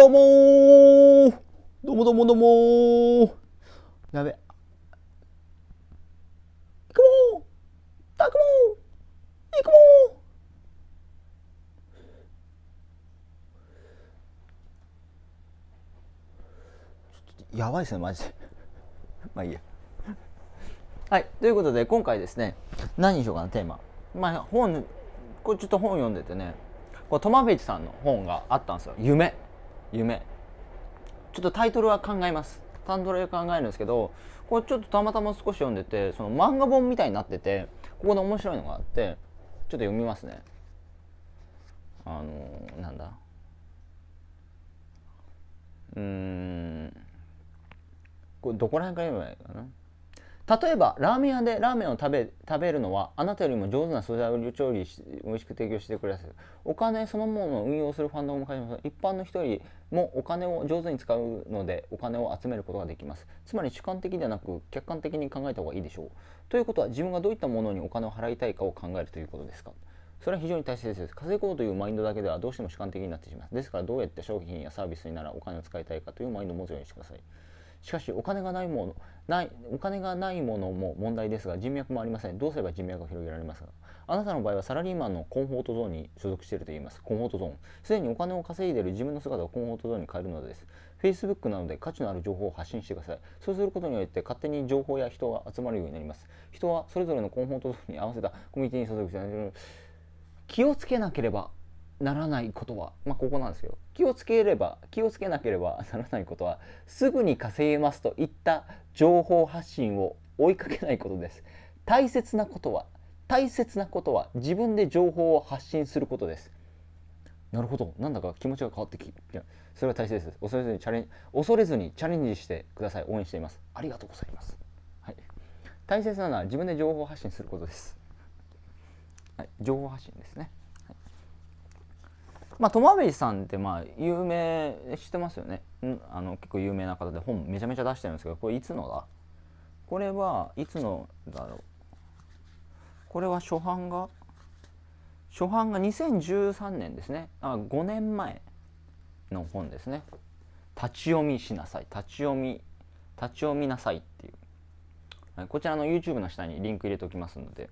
どうもどうもどうもどうもやべ。いくもたくもいくもやばいっすね、マジで。まあいいや。はい、ということで、今回ですね、何にしようかな、テーマ。まあ、本、これちょっと本読んでてね、これトマフィイチさんの本があったんですよ。夢。夢ちょっとタイトルは考えますタンドルで考えるんですけどこれちょっとたまたま少し読んでてその漫画本みたいになっててここで面白いのがあってちょっと読みますねあのー、なんだうんこれどこら辺から読めばいいかな例えばラーメン屋でラーメンを食べ食べるのはあなたよりも上手な素材を調理し美味しく提供してくれますお金そのものを運用するファンドも買います一般の人よりもお金を上手に使うのでお金を集めることができますつまり主観的ではなく客観的に考えた方がいいでしょうということは自分がどういったものにお金を払いたいかを考えるということですかそれは非常に大切です。稼ごうというマインドだけではどうしても主観的になってしまいます。ですからどうやって商品やサービスにならお金を使いたいかというマインドを持つようにしてください。しかしお金がないものないお金がないものも問題ですが人脈もありませんどうすれば人脈が広げられますかあなたの場合はサラリーマンのコンフォートゾーンに所属していると言いますコンフォートゾーンすでにお金を稼いでいる自分の姿をコンフォートゾーンに変えるのです Facebook などで価値のある情報を発信してくださいそうすることによって勝手に情報や人が集まるようになります人はそれぞれのコンフォートゾーンに合わせたコミュニティに所属して気をつけなければならないことは、まあ、ここなんですよ気をつければ気をつけなければ ならないことはすぐに稼げますといった情報発信を追いかけないことです大切なことは大切なことは自分で情報を発信することですなるほどなんだか気持ちが変わってきそれは大切です恐れずにチャレン恐れずにチャレンジしてください応援していますありがとうございます、はい、大切なのは自分で情報発信することです、はい、情報発信ですねまあ、トマベリさんってまあ有名してますよねあの結構有名な方で本めちゃめちゃ出してるんですけどこれいつのだこれはいつのだろうこれは初版が初版が2013年ですねあ5年前の本ですね立ち読みしなさい立ち読み立ち読みなさいっていうこちらの YouTube の下にリンク入れておきますので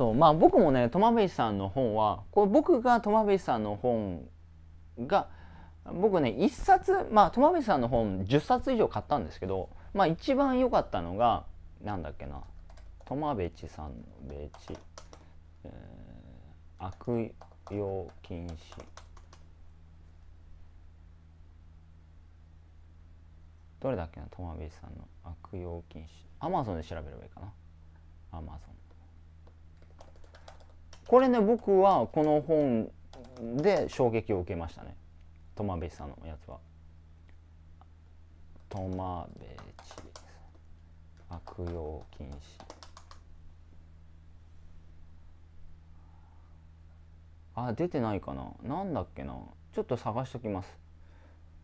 そうまあ僕もねトマベイさんの本はこう僕がトマベイさんの本が僕ね1冊まあトマベイさんの本10冊以上買ったんですけどまあ一番良かったのがなんだっけなトマベチさんのベチ、えー、悪用禁止どれだっけなトマベチさんの悪用禁止アマゾンで調べればいいかなアマゾンこれね僕はこの本で衝撃を受けましたね友部さんのやつは友部知悪用禁止あ出てないかななんだっけなちょっと探しときます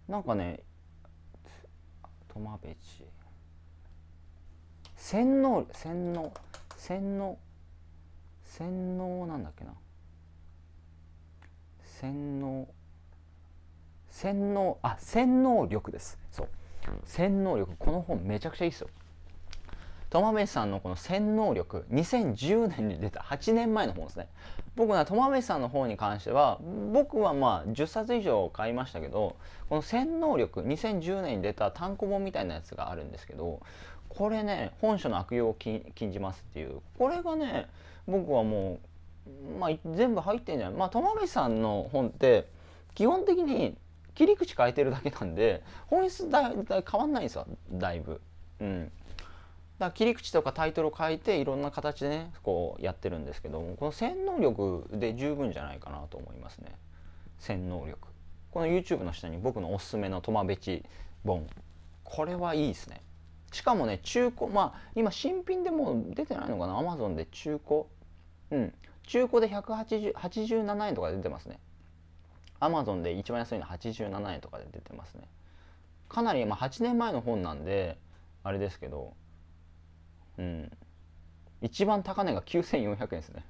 なんかね友部知洗脳洗脳洗脳洗脳なんだっけな洗脳洗脳あ洗脳力ですそう洗脳力この本めちゃくちゃいいですよトマさんのこの洗脳力2010年に出た8年前の本ですね僕はトマメさんの本に関しては僕はまあ10冊以上買いましたけどこの洗脳力2010年に出た単行本みたいなやつがあるんですけどこれね本書の悪用を禁じますっていうこれがね僕はもう、まあ、全部入ってんじゃないまあ玉美さんの本って基本的に切り口変えてるだけなんで本質だだ変わんないんですよだいぶ。うん、だ切り口とかタイトルを変えていろんな形でねこうやってるんですけどもこの洗脳力で十分じゃないかなと思いますね洗脳力この YouTube の下に僕のおすすめのトマベチ本これはいいですねしかもね中古まあ今新品でも出てないのかな Amazon で中古うん中古で187円とか出てますねアマゾンで一番安いの87円とかで出てますねかなり、まあ、8年前の本なんであれですけどうん一番高値が9400円ですね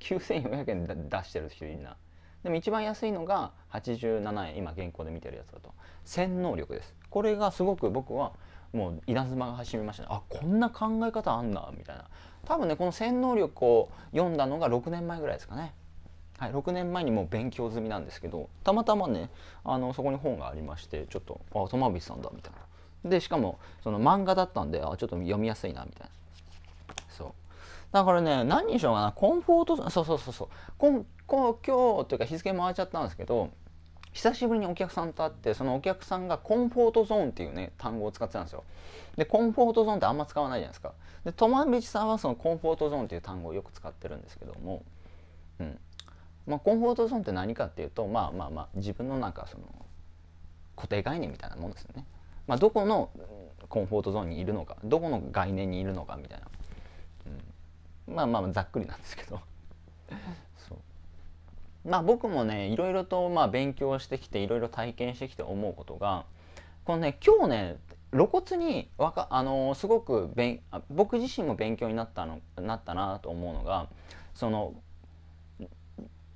9400 円で出してる人いんなでも一番安いのが87円今現行で見てるやつだと洗脳力ですこれがすごく僕はもう稲妻が走りましたねあこんな考え方あんなみたいな多分ねこの洗脳力を読んだのが6年前ぐらいですかね。はい、6年前にもう勉強済みなんですけどたまたまねあのそこに本がありましてちょっと「あトマビスさんだ」みたいな。でしかもその漫画だったんであちょっと読みやすいなみたいな。そうだからね何にしようかなコンフォートそうそうそうそうこ今日というか日付回っちゃったんですけど久しぶりにお客さんと会ってそのお客さんがコンフォートゾーンっていうね単語を使ってたんですよでコンフォートゾーンってあんま使わないじゃないですかで友道さんはそのコンフォートゾーンっていう単語をよく使ってるんですけども、うんまあ、コンフォートゾーンって何かっていうとまあまあまあ自分のなんかその固定概念みたいなもんですよね、まあ、どこのコンフォートゾーンにいるのかどこの概念にいるのかみたいな、うん、まあまあざっくりなんですけどまあ僕もねいろいろとまあ勉強してきていろいろ体験してきて思うことがこのね今日ね露骨にわか、あのー、すごくべん僕自身も勉強になったのなったなと思うのがその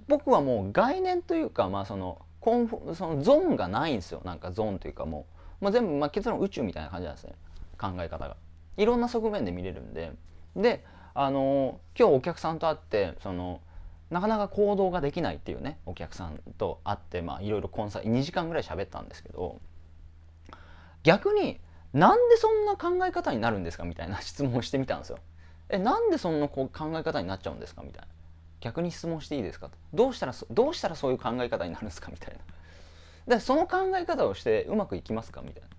僕はもう概念というか、まあ、そのコンフそのゾーンがないんですよなんかゾーンというかもう、まあ、全部、まあ、結論宇宙みたいな感じなんですね考え方が。いろんな側面で見れるんでで、あのー、今日お客さんと会ってそのなかなか行動ができないっていうねお客さんと会ってまあいろいろコンサ2時間ぐらい喋ったんですけど逆になんでそんな考え方になるんですかみたいな 質問をしてみたんですよ。えなんでそんなこう考え方になっちゃうんですかみたいな逆に質問していいですかとどうしたらどうしたらそういう考え方になるんですかみたいなでその考え方をしてうまくいきますかみたいなっ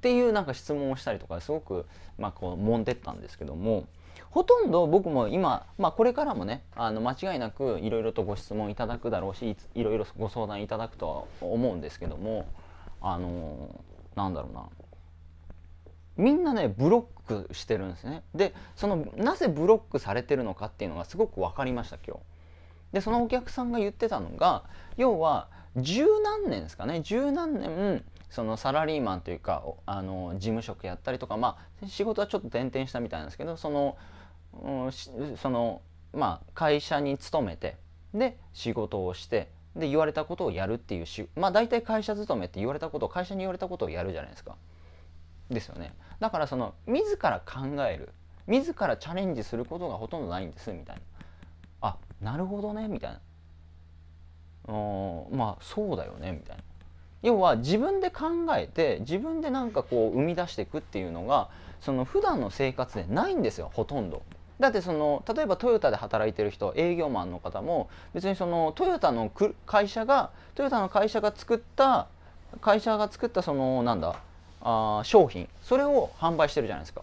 ていうなんか質問をしたりとかすごくまあこうもんでったんですけどもほとんど僕も今、まあ、これからもねあの間違いなくいろいろとご質問いただくだろうしいろいろご相談いただくとは思うんですけどもあのー、なんだろうなみんなねブロックしてるんですねでそのなぜブロックされてるのかっていうのがすごく分かりました今日。でそのお客さんが言ってたのが要は十何年ですかね十何年そのサラリーマンというかあの事務職やったりとかまあ仕事はちょっと転々したみたいなんですけどそのそのまあ会社に勤めてで仕事をしてで言われたことをやるっていうしまあ大体会社勤めって言われたことを会社に言われたことをやるじゃないですか。ですよね。だからその自ら考える自らチャレンジすることがほとんどないんですみたいな。あなるほどねみたいな。うんまあそうだよねみたいな。要は自分で考えて自分で何かこう生み出していくっていうのがその普段の生活でないんですよほとんど。だってその例えばトヨタで働いてる人営業マンの方も別にそのトヨタの会社がトヨタの会社が作った会社が作ったそのなんだあ商品それを販売してるじゃないですか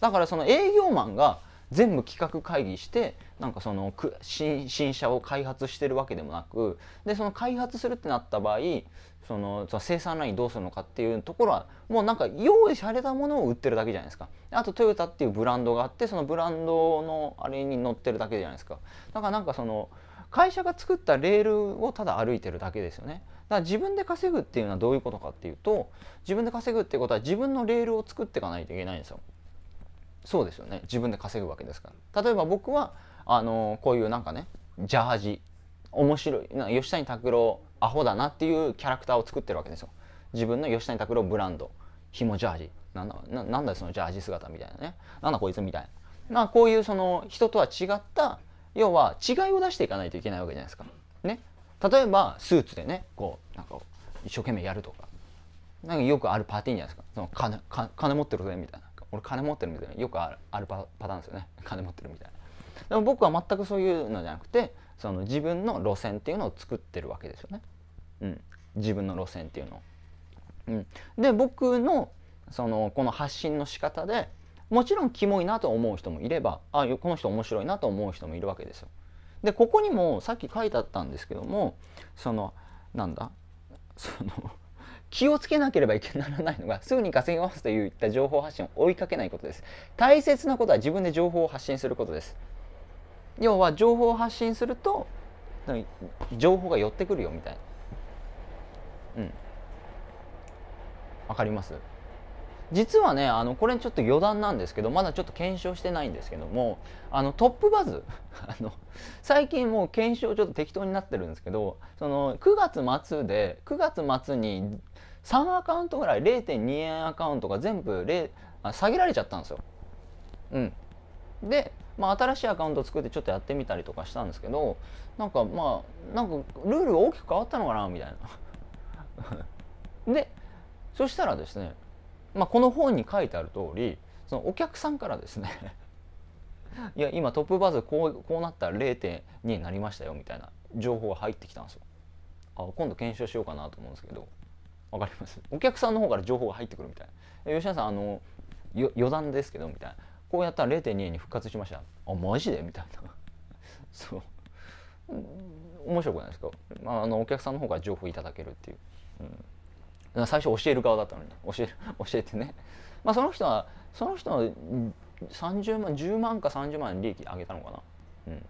だからその営業マンが全部企画会議してなんかその新車を開発してるわけでもなくでその開発するってなった場合その生産ラインどうするのかっていうところはもうなんか用意されたものを売ってるだけじゃないですかあとトヨタっていうブランドがあってそのブランドのあれに乗ってるだけじゃないですかだからなんかその会社が作ったレールをただ歩いてるだけですよねだから自分で稼ぐっていうのはどういうことかっていうと自分で稼ぐってことは自分のレールを作っていかないといけないんですよそうですよね自分で稼ぐわけですから例えば僕はあのこういうなんかねジャージ面白いな吉谷拓郎アホだなっていうキャラクターを作ってるわけですよ自分の吉谷拓郎ブランドひもジャージなんだななんだそのジャージ姿みたいなねなんだこいつみたいななこういうその人とは違った要は違いを出していかないといけないわけじゃないですかね例えばスーツでねこうなんか一生懸命やるとかなんかよくあるパーティーじゃないですかその金金持ってるぜみたいな俺金持ってるみたいなよくあるあるパターンですよね金持ってるみたいなでも僕は全くそういうのじゃなくてその自分の路線っていうのを作ってるわけですよね。うん、自分の路線っていうのを。うん、で僕のそのこの発信の仕方でもちろんキモいなと思う人もいればあこの人面白いなと思う人もいるわけですよ。でここにもさっき書いてあったんですけどもそのなんだその気をつけなければいけならないのがすぐに稼ぎますといった情報発信を追いかけないことです。大切なことは自分で情報を発信することです。要は情報を発信すると情報が寄ってくるよみたいなうんわかります実はねあのこれちょっと余談なんですけどまだちょっと検証してないんですけどもあのトップバズ あの最近もう検証ちょっと適当になってるんですけどその9月末で9月末に3アカウントぐらい0.2円アカウントが全部下げられちゃったんですよ。うん、で、まあ、新しいアカウント作ってちょっとやってみたりとかしたんですけどなんかまあなんかルールが大きく変わったのかなみたいな でそしたらですね、まあ、この本に書いてある通りそのお客さんからですね いや今トップバズこうこうなったら0.2になりましたよみたいな情報が入ってきたんですよ。あ今度検証しようかなと思うんですけど分かりますお客さんの方から情報が入ってくるみたいな「吉田さんあの余談ですけど」みたいなこうやったら0.2円に復活しましたあマジでみたいな そう面白くないですか、まあ、あのお客さんの方から情報いただけるっていう、うん、最初教える側だったのに教え 教えてね、まあ、その人はその人の30万10万か30万利益上げたのかなうん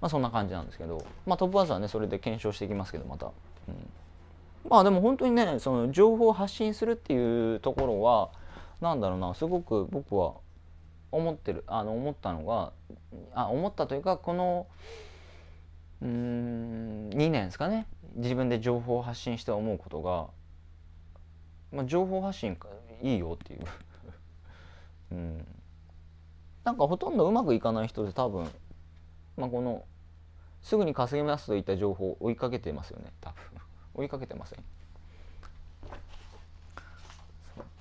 まあそんな感じなんですけど、まあ、トップバーズはねそれで検証していきますけどまた、うん、まあでも本当にねその情報を発信するっていうところはなんだろうなすごく僕は思ってるあの思ったのがあ思ったというかこのうん2年ですかね自分で情報を発信して思うことが、まあ、情報発信いいよっていう うん、なんかほとんどうまくいかない人で多分、まあ、このすぐに稼げますといった情報を追いかけてますよね多分追いかけてません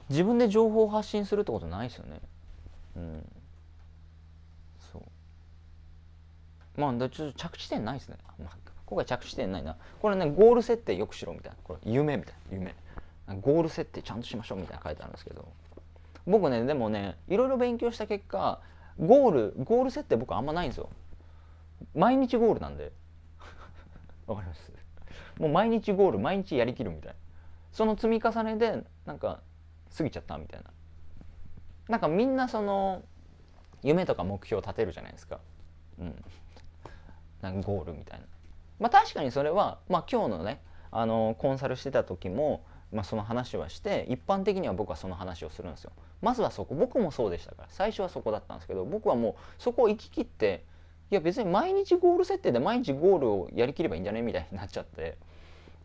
自分で情報を発信するってことないですよねうんそうまあちょっと着地点ないですね、まあ、今回着地点ないなこれねゴール設定よくしろみたいなこれ夢みたいな夢ゴール設定ちゃんとしましょうみたいな書いてあるんですけど僕ねでもねいろいろ勉強した結果ゴールゴール設定僕あんまないんですよ毎日ゴールなんで わかりますもう毎日ゴール毎日やりきるみたいなその積み重ねでなんか過ぎちゃったみたいななんかみんなその夢とか目標を立てるじゃないですか。うん、なんかゴールみたいな。まあ、確かにそれは、まあ、今日のねあのコンサルしてた時も、まあ、その話はして一般的には僕はその話をするんですよ。まずはそこ僕もそうでしたから最初はそこだったんですけど僕はもうそこを行き切っていや別に毎日ゴール設定で毎日ゴールをやりきればいいんじゃねみたいになっちゃって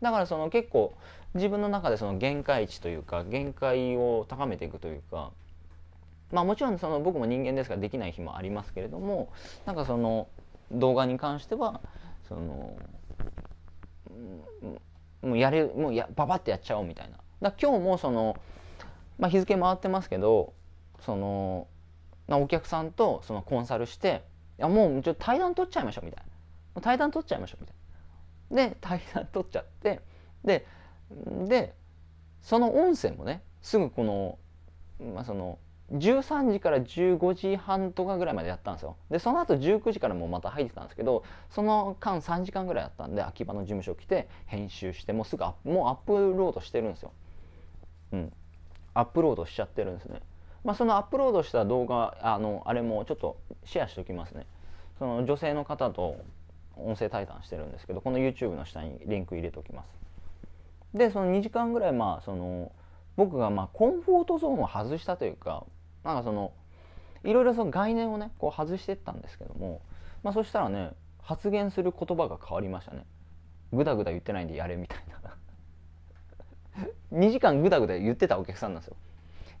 だからその結構自分の中でその限界値というか限界を高めていくというかまあもちろんその僕も人間ですからできない日もありますけれどもなんかその動画に関してはそのもうやれもうやババってやっちゃおうみたいな。だ今日もその、まあ、日付回ってますけどそのなお客さんとそのコンサルしていやもうちょっと対談取っちゃいましょうみたいな。もう対談取っちゃいましょうみたいな。で対談取っちゃってででその音声もねすぐこの,、まあ、その13時から15時半とかぐらいまでやったんですよでその後19時からもまた入ってたんですけどその間3時間ぐらいやったんで秋葉の事務所来て編集してもうすぐアップもうアップロードしてるんですようんアップロードしちゃってるんですねまあそのアップロードした動画あのあれもちょっとシェアしておきますねその女性の方と音声対談してるんですけどこの YouTube の下にリンク入れておきますでその2時間ぐらいまあその僕がまあコンフォートゾーンを外したというかなんかそのいろいろその概念をねこう外してったんですけども、まあ、そしたらね発言する言葉が変わりましたねグダグダ言ってないんでやれみたいな2 時間グダグダ言ってたお客さんなんですよ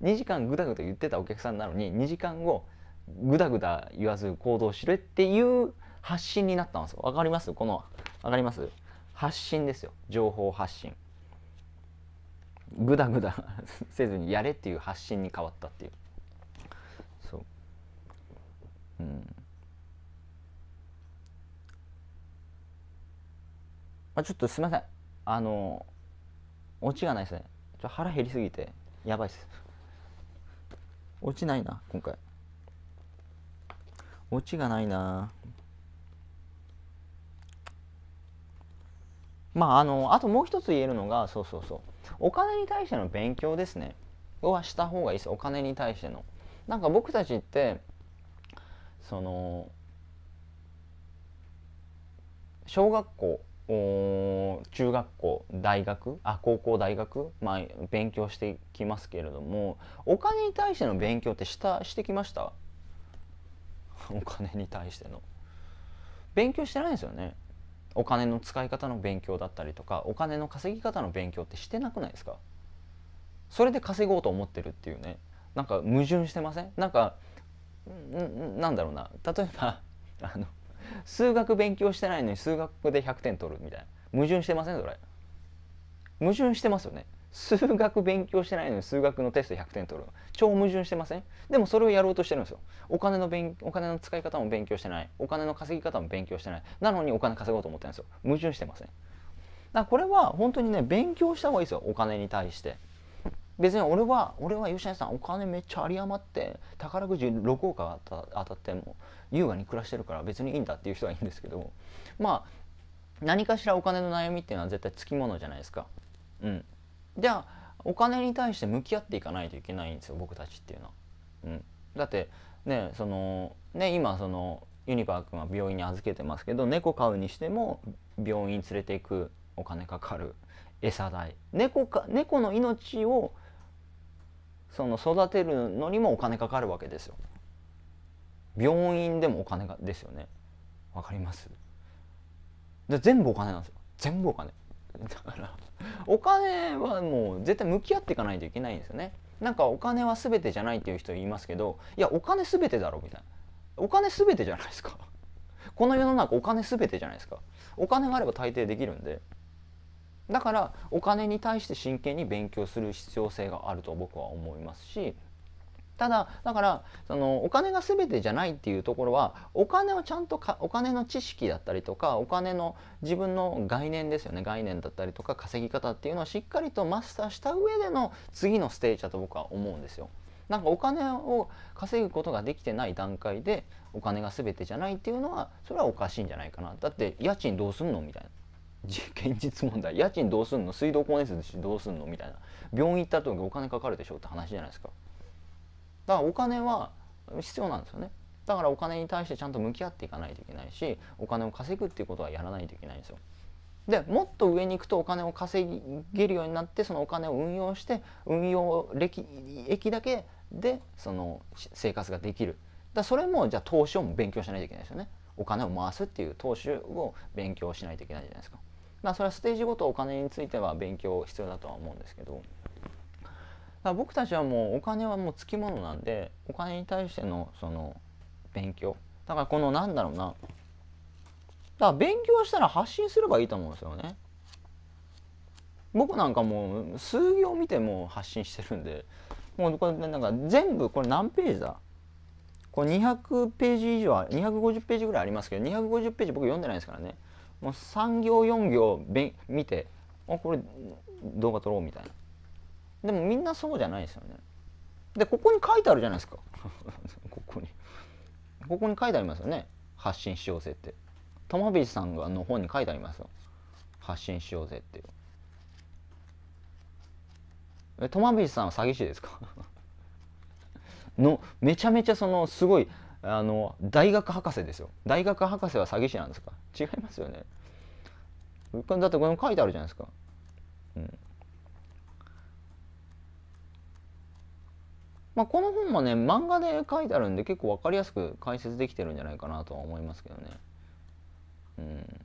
2時間グダグダ言ってたお客さんなのに2時間後グダグダ言わず行動しろっていう発信になったんですよ分かりますこのわかります発信ですよ情報発信グダグダせずにやれっていう発信に変わったっていううん。まあ、ちょっとすみません。あの、オチがないですね。ちょ腹減りすぎて、やばいっす。オチないな、今回。オチがないな。まあ、あの、あともう一つ言えるのが、そうそうそう。お金に対しての勉強ですね。はした方がいいです。お金に対しての。なんか僕たちって、その小学校中学校大学あ高校大学、まあ、勉強してきますけれどもお金に対しての勉強ってしたしてきました お金に対しての勉強してないですよねお金の使い方の勉強だったりとかお金の稼ぎ方の勉強ってしてなくないですかそれで稼ごうと思ってるっていうねなんか矛盾してませんなんかなんだろうな例えば あの数学勉強してないのに数学で100点取るみたいな矛盾してませんそれ矛盾してますよね数学勉強してないのに数学のテスト100点取る超矛盾してませんでもそれをやろうとしてるんですよお金の勉お金の使い方も勉強してないお金の稼ぎ方も勉強してないなのにお金稼ごうと思ってるんですよ矛盾してませんだからこれは本当にね勉強した方がいいですよお金に対して別に俺は俺は吉谷さんお金めっちゃ有り余って宝くじ6億当た当たっても優雅に暮らしてるから別にいいんだっていう人はいいんですけどまあ何かしらお金の悩みっていうのは絶対つきものじゃないですか。うん、じゃあお金に対して向き合っていかないといけないんですよ僕たちっていうのは。うん、だってねそのね今そのユニバー君は病院に預けてますけど猫飼うにしても病院連れていくお金かかる餌代猫か猫の命をその育てるのにもお金かかるわけですよ。病院でもお金がですよね。わかりますで全部お金なんですよ。全部お金。だからお金はもう絶対向き合っていかないといけないんですよね。なんかお金は全てじゃないっていう人いますけどいやお金全てだろみたいな。お金全てじゃないですか。この世の中お金全てじゃないですか。お金があれば大抵できるんで。だからお金に対して真剣に勉強する必要性があると僕は思いますしただだからそのお金が全てじゃないっていうところはお金をちゃんとかお金の知識だったりとかお金の自分の概念ですよね概念だったりとか稼ぎ方っていうのをしっかりとマスターした上での次のステージだと僕は思うんですよ。なんかお金を稼ぐことができてない段階でお金が全てじゃないっていうのはそれはおかしいんじゃないかなだって家賃どうすんのみたいな 現実問題家賃どうすんの水道光熱でどうすんのみたいな病院行った時お金かかるでしょって話じゃないですかだからお金は必要なんですよねだからお金に対してちゃんと向き合っていかないといけないしお金を稼ぐっていうことはやらないといけないんですよでもっと上に行くとお金を稼げるようになってそのお金を運用して運用歴益だけでその生活ができるだそれもじゃあ投資を勉強しないといけないですよねお金を回すっていう投資を勉強しないといけないじゃないですかまあ、それはステージごとお金については勉強必要だとは思うんですけど僕たちはもうお金はもうつきものなんでお金に対してのその勉強だからこのなんだろうなだから勉強したら発信すればいいと思うんですよね僕なんかもう数行見ても発信してるんでもうこれなんか全部これ何ページだこれ200ページ以上250ページぐらいありますけど250ページ僕読んでないですからねもう3行4行べ見てあこれ動画撮ろうみたいなでもみんなそうじゃないですよねでここに書いてあるじゃないですか ここにここに書いてありますよね発信しようぜって玉菱さんの本に書いてありますよ発信しようぜっていうえトマビさんは詐欺師ですか のめちゃめちゃそのすごいあの大学博士ですよ大学博士は詐欺師なんですか違いますよねだってこれも書いてあるじゃないですか、うん、まあ、この本もね漫画で書いてあるんで結構分かりやすく解説できてるんじゃないかなとは思いますけどねうん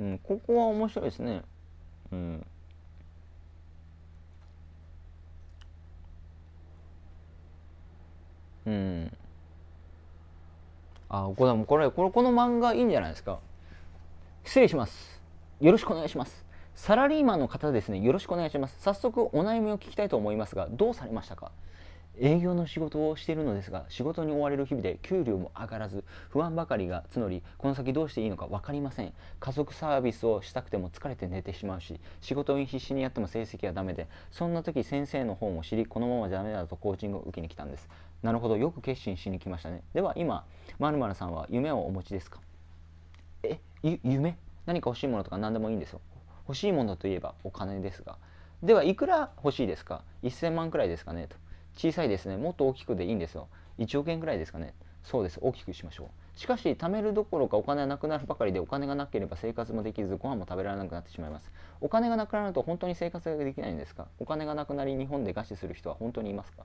うん、ここは面白いですね。うん。うんあこれこれこれこの漫画いいんじゃないですか失礼しますよろしくお願いしますサラリーマンの方ですねよろしくお願いします早速お悩みを聞きたいと思いますがどうされましたか営業の仕事をしているのですが仕事に追われる日々で給料も上がらず不安ばかりが募りこの先どうしていいのか分かりません家族サービスをしたくても疲れて寝てしまうし仕事に必死にやっても成績はダメでそんな時先生の本を知りこのままじゃダメだとコーチングを受けに来たんですなるほどよく決心しに来ましたねでは今まるさんは夢をお持ちですかえ夢何か欲しいものとか何でもいいんですよ欲しいものといえばお金ですがではいくら欲しいですか1000万くらいですかねと小さいですねもっと大きくでいいんですよ1億円ぐらいですかねそうです大きくしましょうしかし貯めるどころかお金はなくなるばかりでお金がなければ生活もできずご飯も食べられなくなってしまいますお金がなくなると本当に生活ができないんですかお金がなくなり日本で餓死する人は本当にいますか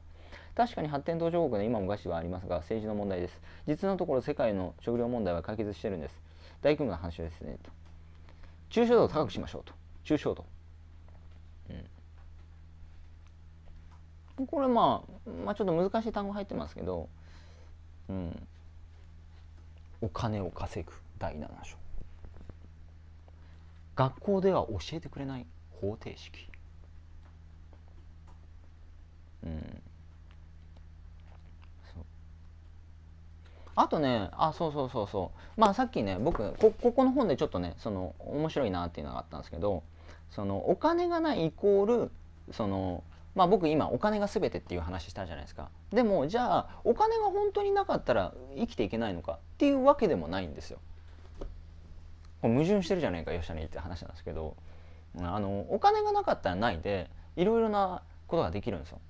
確かに発展途上国で今も餓死はありますが政治の問題です実のところ世界の食料問題は解決してるんです大規模な話ですねと抽象度を高くしましょうと抽象度これ、まあ、まあちょっと難しい単語入ってますけど、うん、お金を稼ぐ第7章学校では教えてくれない方程式、うん、あとねあそうそうそうそうまあさっきね僕こここの本でちょっとねその面白いなっていうのがあったんですけどそのお金がないイコールそのまあ、僕今お金が全てっていう話したじゃないですかでもじゃあお金が本当になかったら生きていけないのかっていうわけでもないんですよ。これ矛盾してるじゃないか吉谷って話なんですけどあのお金がなかったらないでいろいろなことができるんですよ。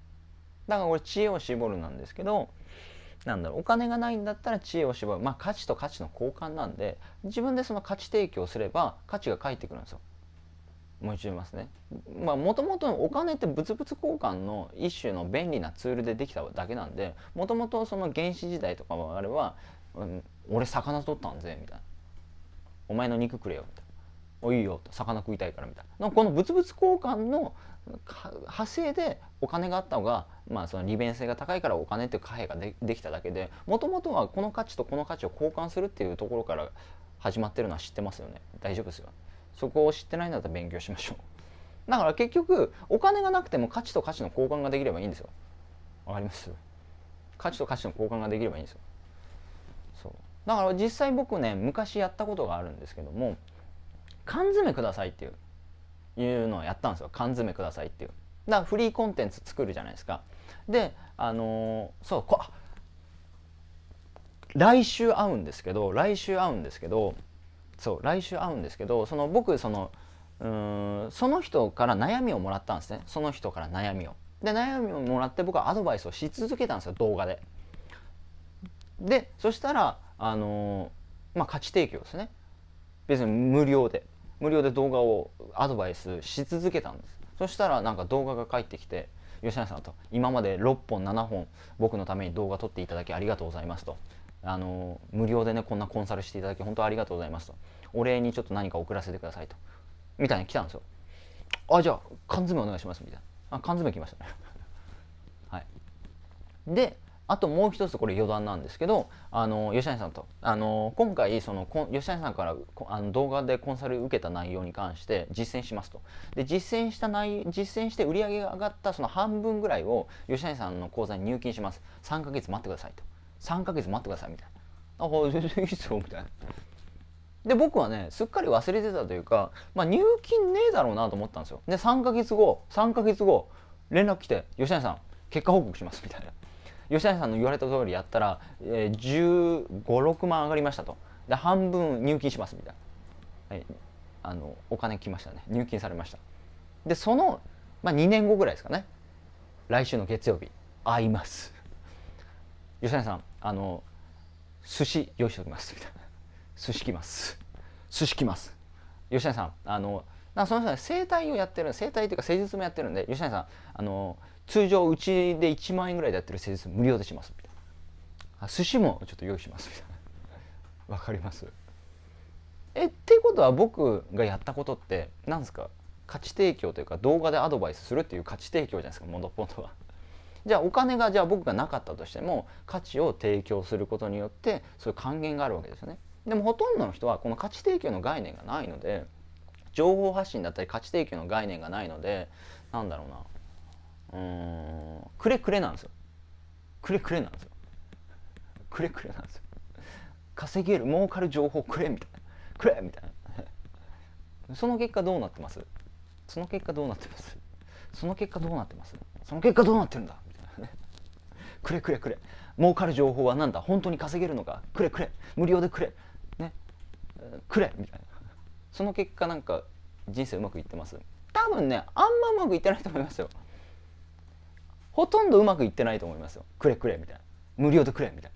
だからこれ知恵を絞るなんですけどなんだろうお金がないんだったら知恵を絞るまあ価値と価値の交換なんで自分でその価値提供すれば価値が返ってくるんですよ。もう一度言いますねもともとお金って物々交換の一種の便利なツールでできただけなんでもともとその原始時代とかはあれは、うん、俺魚取ったんぜみたいなお前の肉くれよみたいなおいいよ魚食いたいからみたいなこの物々交換の派生でお金があった方が、まあ、その利便性が高いからお金っていう貨幣がでできただけでもともとはこの価値とこの価値を交換するっていうところから始まってるのは知ってますよね大丈夫ですよ、そこを知ってないんだったら勉強しましょう だから結局お金がなくても価値と価値の交換ができればいいんですよわかります価値と価値の交換ができればいいんですよそうだから実際僕ね昔やったことがあるんですけども缶詰くださいっていういうのをやったんですよ缶詰くださいっていうだからフリーコンテンツ作るじゃないですかであのー、そうこ来週会うんですけど来週会うんですけどそう来週会うんですけどその僕そのうんその人から悩みをもらったんですねその人から悩みを。で悩みをもらって僕はアドバイスをし続けたんですよ動画で。でそしたらあのー、まあ価値提供ですね別に無料で無料で動画をアドバイスし続けたんですそしたらなんか動画が返ってきて吉永さんと今まで6本7本僕のために動画撮っていただきありがとうございますとあの無料でねこんなコンサルしていただき本当ありがとうございますとお礼にちょっと何か送らせてくださいとみたいに来たんですよあじゃあ缶詰お願いしますみたいなあ缶詰来ましたね はいであともう一つこれ余談なんですけどあの吉谷さんとあの今回その吉谷さんからあの動画でコンサル受けた内容に関して実践しますとで実践した内容実践して売り上げが上がったその半分ぐらいを吉谷さんの口座に入金します3ヶ月待ってくださいと3ヶ月待ってくださいみたいな「ああ全然いいっすよ」みたいな。で僕はねすっかり忘れてたというか、まあ、入金ねえだろうなと思ったんですよで3ヶ月後3ヶ月後連絡来て「吉谷さん結果報告します」みたいな吉谷さんの言われた通りやったら、えー、1 5 6万上がりましたとで半分入金しますみたいな、はい、あのお金来ましたね入金されましたでその、まあ、2年後ぐらいですかね来週の月曜日会います吉谷さんあの寿司用意しておきます」みたいな「寿司来ます寿司来ます」吉谷さんあのなその人は整体をやってる整体というか施術もやってるんで吉谷さんあの通常うちで1万円ぐらいでやってる施術無料でしますみたいな寿司もちょっと用意しますみたいなわかりますえっていうことは僕がやったことって何ですか価値提供というか動画でアドバイスするっていう価値提供じゃないですかモノポンドは。じゃあお金がじゃあ僕がなかったとしても価値を提供することによってそういう還元があるわけですよね。でもほとんどの人はこの価値提供の概念がないので情報発信だったり価値提供の概念がないのでなんだろうなうんくれくれなんですよ。くれくれなんですよ。くれくれなんですよ。稼げる儲かる情報くれみたいなくれみたいなその結果どうなってますその結果どうなってますその結果どうなってますその結果どうなってるんだくれくれくれ儲かる情報は何だ本当に稼げるのかくれくれ無料でくれねくれみたいなその結果なんか人生うまくいってます多分ねあんまうまくいってないと思いますよほとんどうまくいってないと思いますよくれくれみたいな無料でくれみたい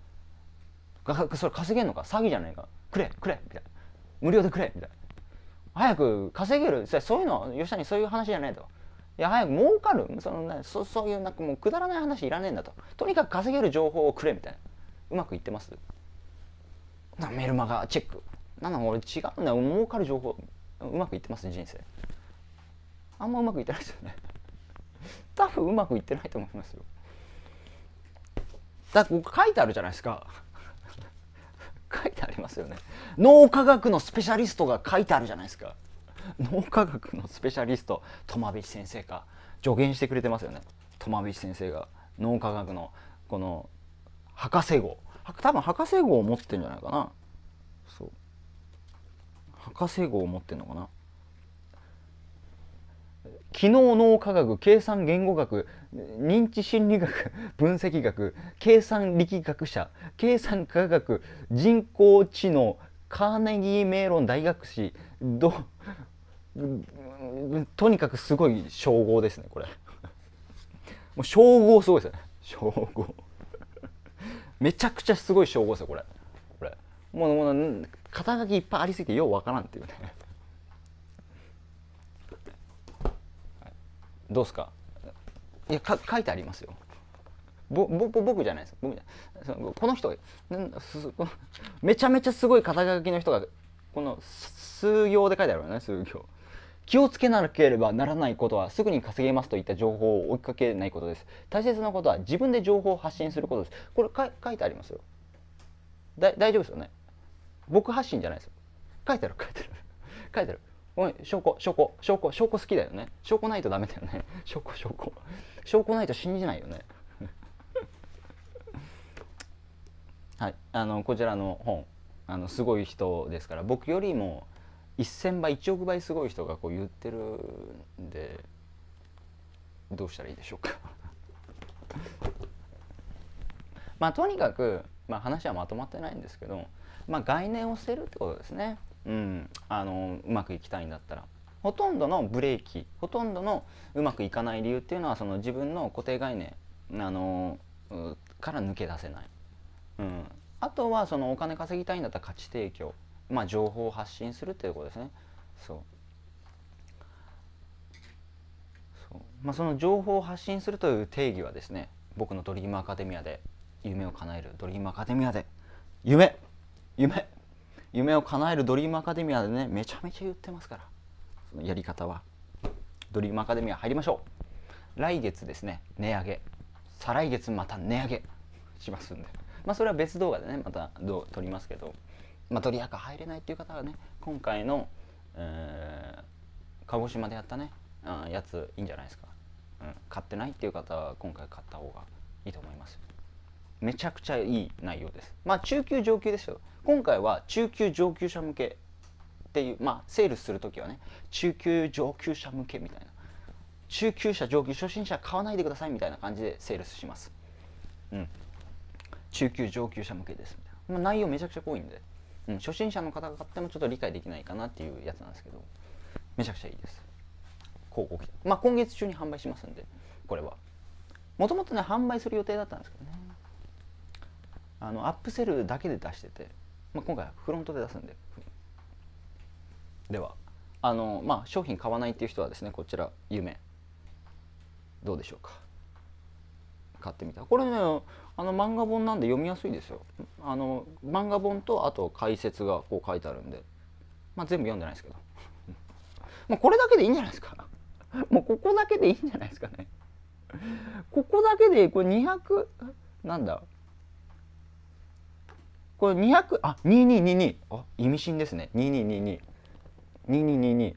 なそれ稼げんのか詐欺じゃないかくれくれみたいな無料でくれみたいな早く稼げるそういうの吉谷にそういう話じゃないとや早く儲かるその、ね、そそういうなんかもうくだらない話いらねえんだととにかく稼げる情報をくれみたいなうまくいってますなメルマガチェックなんだ俺違うんだよ儲かる情報うまくいってます人生あんまうまくいってないですよね 多分うまくいってないと思いますよだって書いてあるじゃないですか 書いてありますよね脳科学のスペシャリストが書いてあるじゃないですか脳科学のスペシャリスト苫米先生か助言してくれてますよね苫米先生が脳科学のこの博士号多分博士号を持ってんじゃないかなそう博士号を持ってんのかな機能脳科学計算言語学認知心理学分析学計算力学者計算科学人工知能カーネギー・メ論ロン大学士ドとにかくすごい称号ですねこれ もう称号すごいですね称号めちゃくちゃすごい称号ですよこれこれもうもう肩書きいっぱいありすぎてようわからんっていうねどうすかいやか書いてありますよぼぼ僕じゃないです僕じゃそのこの人めちゃめちゃすごい肩書きの人がこの数行で書いてあるよね数行気をつけなければならないことはすぐに稼げますといった情報を追いかけないことです大切なことは自分で情報を発信することですこれか書いてありますよ大丈夫ですよね僕発信じゃないですよ書いてある書いてある書いてあるごめ証拠証拠証拠証拠好きだよね証拠ないとダメだよね証拠証拠証拠ないと信じないよねはいあのこちらの本あのすごい人ですから僕よりも1,000倍1億倍すごい人がこう言ってるんでどうしたらいいでしょうか まあとにかく、まあ、話はまとまってないんですけど、まあ、概念を捨てるってことですね、うん、あのうまくいきたいんだったら。ほとんどのブレーキほとんどのうまくいかない理由っていうのはその自分の固定概念、あのから抜け出せない、うん、あとはそのお金稼ぎたいんだったら価値提供まあ、情報を発信するということですね。そうまあ、その情報を発信するという定義はですね僕のドリームアカデミアで夢を叶えるドリームアカデミアで夢夢夢を叶えるドリームアカデミアでねめちゃめちゃ言ってますからそのやり方はドリームアカデミア入りましょう来月ですね値上げ再来月また値上げしますんでまあそれは別動画でねまた撮りますけどまあ、鳥赤入れないっていう方はね今回の、えー、鹿児島でやったね、うん、やついいんじゃないですか、うん、買ってないっていう方は今回買った方がいいと思いますめちゃくちゃいい内容ですまあ中級上級ですよ今回は中級上級者向けっていうまあセールする時はね中級上級者向けみたいな中級者上級初心者買わないでくださいみたいな感じでセールスしますうん中級上級者向けですみたいな、まあ、内容めちゃくちゃ濃いんでうん、初心者の方が買ってもちょっと理解できないかなっていうやつなんですけどめちゃくちゃいいです広告まあ今月中に販売しますんでこれはもともとね販売する予定だったんですけどねあのアップセルだけで出してて、まあ、今回はフロントで出すんでではあのまあ商品買わないっていう人はですねこちら夢どうでしょうか買ってみたこれねあの漫画本なんで読みやすいですよあの漫画本とあと解説がこう書いてあるんでまあ全部読んでないですけどもうこれだけでいいんじゃないですかもうここだけでいいんじゃないですかねここだけでこれ200なんだこれ200あ2222あ意味深ですね2222 2222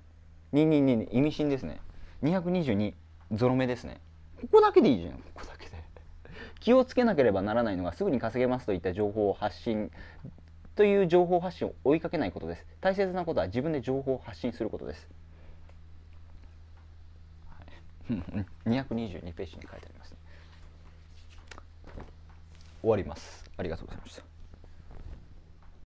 2222意味深ですね222ゾロ目ですねここだけでいいじゃんここだけで気をつけなければならないのがすぐに稼げますといった情報を発信という情報発信を追いかけないことです大切なことは自分で情報を発信することです222ページに書いてあります、終わりますありがとうございました